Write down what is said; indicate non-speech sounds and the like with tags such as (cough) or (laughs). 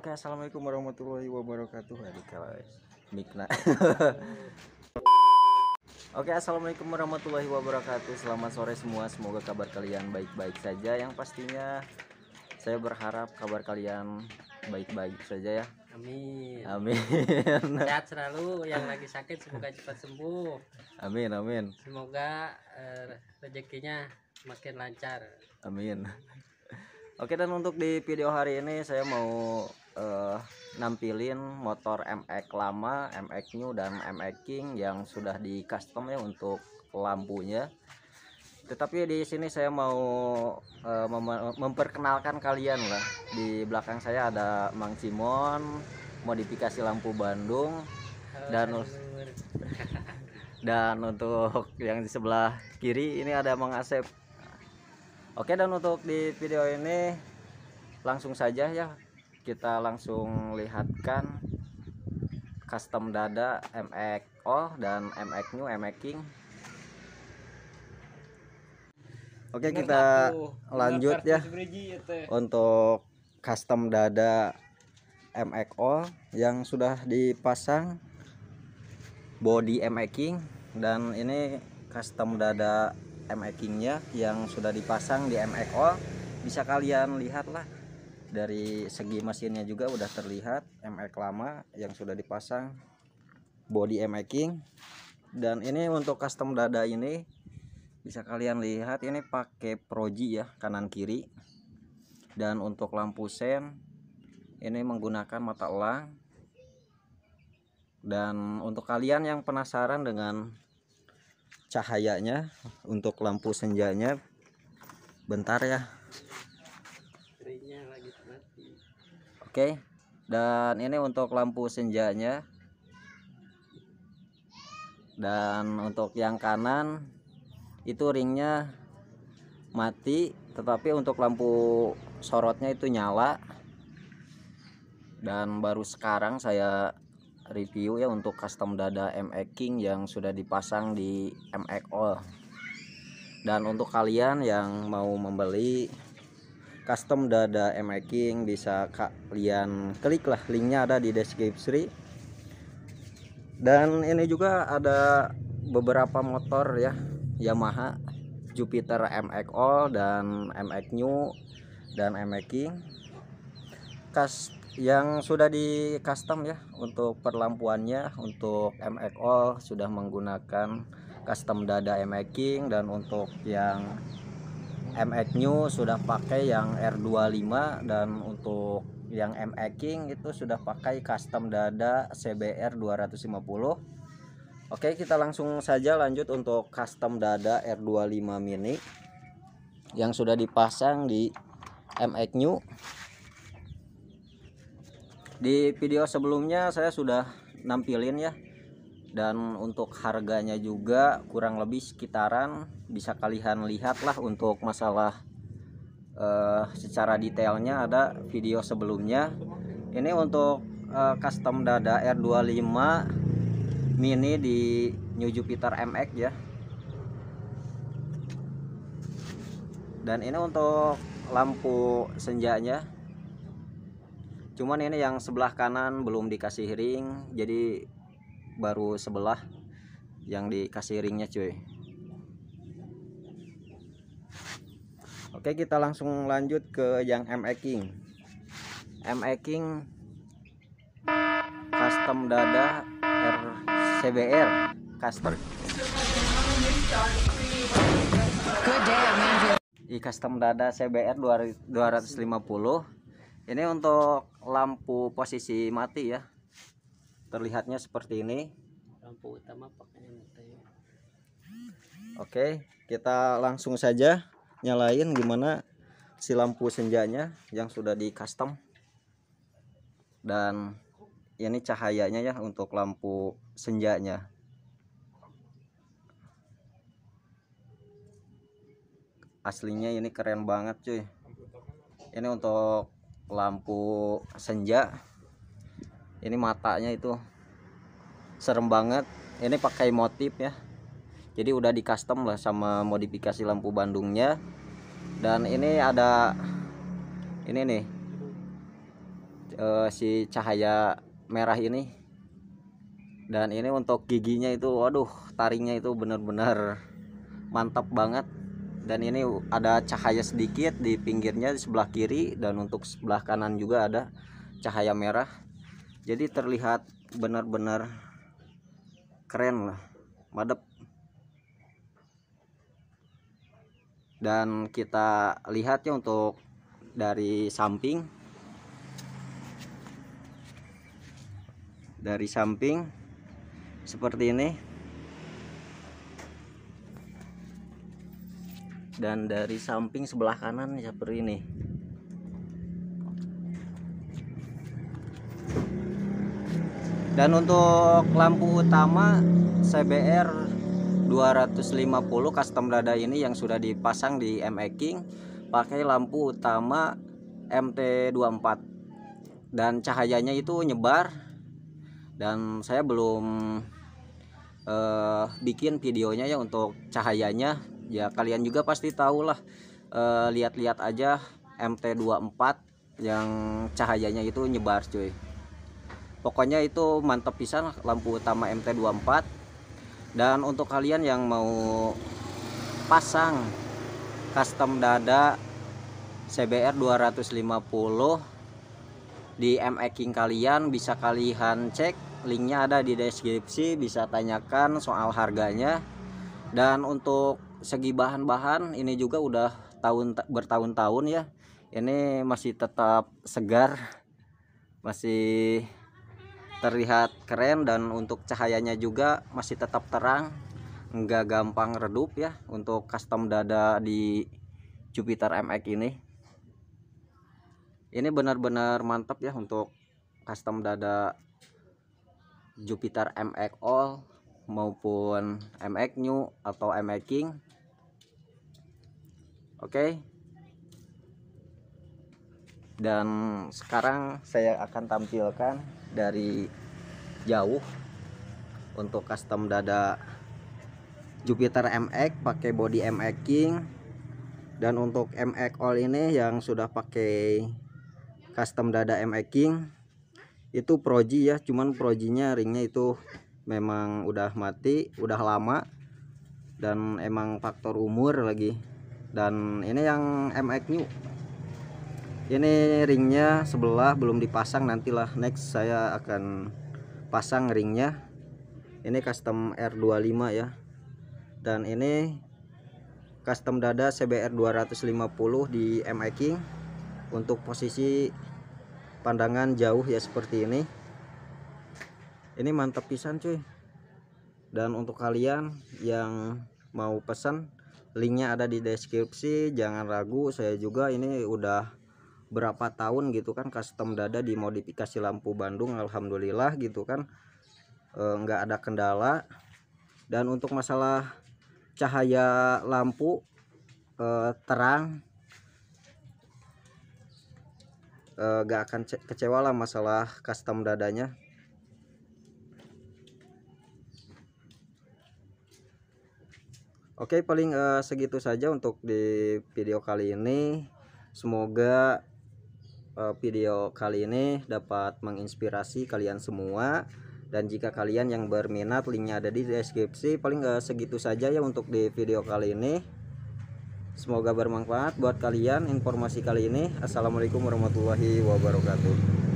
Oke, okay, assalamualaikum warahmatullahi wabarakatuh. Adik ya. Mikna. (laughs) Oke, okay, assalamualaikum warahmatullahi wabarakatuh. Selamat sore semua. Semoga kabar kalian baik-baik saja. Yang pastinya saya berharap kabar kalian baik-baik saja ya. Amin. Amin. (laughs) Sehat selalu. Yang lagi sakit semoga cepat sembuh. Amin, amin. Semoga uh, rezekinya makin lancar. Amin. (laughs) Oke dan untuk di video hari ini saya mau uh, nampilin motor MX lama, MX new dan MX King yang sudah di custom ya untuk lampunya. Tetapi di sini saya mau uh, memperkenalkan kalian lah. Di belakang saya ada Mang Simon, modifikasi lampu Bandung Halo, dan (laughs) dan untuk yang di sebelah kiri ini ada Mang Asep. Oke dan untuk di video ini langsung saja ya kita langsung lihatkan custom dada MX All oh, dan MX New MX King Oke Bener kita aku. lanjut ya. ya untuk custom dada MX All oh, yang sudah dipasang body MX King dan ini custom dada MX King Kingnya yang sudah dipasang di MX All oh. bisa kalian lihatlah dari segi mesinnya juga udah terlihat MX lama yang sudah dipasang body King dan ini untuk custom dada ini bisa kalian lihat ini pakai proji ya kanan kiri dan untuk lampu sen ini menggunakan mata elang dan untuk kalian yang penasaran dengan cahayanya untuk lampu senjanya bentar ya Oke. Dan ini untuk lampu senjanya. Dan untuk yang kanan itu ringnya mati, tetapi untuk lampu sorotnya itu nyala. Dan baru sekarang saya review ya untuk custom dada MX King yang sudah dipasang di MX All dan untuk kalian yang mau membeli custom udah ada making bisa kalian klik lah linknya ada di deskripsi dan ini juga ada beberapa motor ya Yamaha Jupiter MX All dan MX New dan MX King kas yang sudah di custom ya untuk perlampuannya untuk MX All sudah menggunakan custom dada MX King dan untuk yang MX New sudah pakai yang R25 dan untuk yang MX King itu sudah pakai custom dada CBR 250 Oke kita langsung saja lanjut untuk custom dada R25 mini yang sudah dipasang di MX New di video sebelumnya saya sudah nampilin ya dan untuk harganya juga kurang lebih sekitaran bisa kalian lihatlah untuk masalah uh, secara detailnya ada video sebelumnya ini untuk uh, custom dada R25 mini di New Jupiter MX ya dan ini untuk lampu senjanya cuman ini yang sebelah kanan belum dikasih ring jadi baru sebelah yang dikasih ringnya cuy Oke kita langsung lanjut ke yang ME King ME King custom dada RCBR custom di custom dada CBR 250 ini untuk lampu posisi mati ya terlihatnya seperti ini lampu utama pakainya Oke kita langsung saja nyalain gimana si lampu senjanya yang sudah di custom dan ini cahayanya ya untuk lampu senjanya aslinya ini keren banget cuy ini untuk lampu senja ini matanya itu serem banget ini pakai motif ya jadi udah di custom lah sama modifikasi lampu Bandungnya dan ini ada ini nih eh, si cahaya merah ini dan ini untuk giginya itu waduh taringnya itu bener-bener mantap banget dan ini ada cahaya sedikit di pinggirnya di sebelah kiri dan untuk sebelah kanan juga ada cahaya merah jadi terlihat benar-benar keren lah madep dan kita lihat ya untuk dari samping dari samping seperti ini dan dari samping sebelah kanan seperti ini dan untuk lampu utama CBR 250 custom dada ini yang sudah dipasang di ME King pakai lampu utama MT24 dan cahayanya itu nyebar dan saya belum uh, bikin videonya ya untuk cahayanya ya kalian juga pasti tahulah lah eh, lihat-lihat aja MT24 yang cahayanya itu nyebar cuy pokoknya itu mantap pisan lampu utama MT24 dan untuk kalian yang mau pasang custom dada CBR 250 di ME King kalian bisa kalian cek linknya ada di deskripsi bisa tanyakan soal harganya dan untuk segi bahan-bahan ini juga udah tahun bertahun-tahun ya ini masih tetap segar masih terlihat keren dan untuk cahayanya juga masih tetap terang nggak gampang redup ya untuk custom dada di Jupiter MX ini ini benar-benar mantap ya untuk custom dada Jupiter MX All maupun MX New atau MX King oke okay dan sekarang saya akan tampilkan dari jauh untuk custom dada Jupiter MX pakai body MX King dan untuk MX All ini yang sudah pakai custom dada MX King itu proji ya cuman projinya ringnya itu memang udah mati udah lama dan emang faktor umur lagi dan ini yang MX New ini ringnya sebelah belum dipasang nantilah next saya akan pasang ringnya ini custom R25 ya dan ini custom dada CBR 250 di MI King untuk posisi pandangan jauh ya seperti ini ini mantap pisan cuy dan untuk kalian yang mau pesan linknya ada di deskripsi jangan ragu saya juga ini udah berapa tahun gitu kan custom dada dimodifikasi lampu Bandung alhamdulillah gitu kan e, nggak ada kendala dan untuk masalah cahaya lampu e, terang e, nggak akan kecewa lah masalah custom dadanya Oke paling uh, segitu saja untuk di video kali ini. Semoga Eh, video kali ini dapat menginspirasi kalian semua dan jika kalian yang berminat linknya ada di deskripsi paling gak segitu saja ya untuk di video kali ini semoga bermanfaat buat kalian informasi kali ini assalamualaikum warahmatullahi wabarakatuh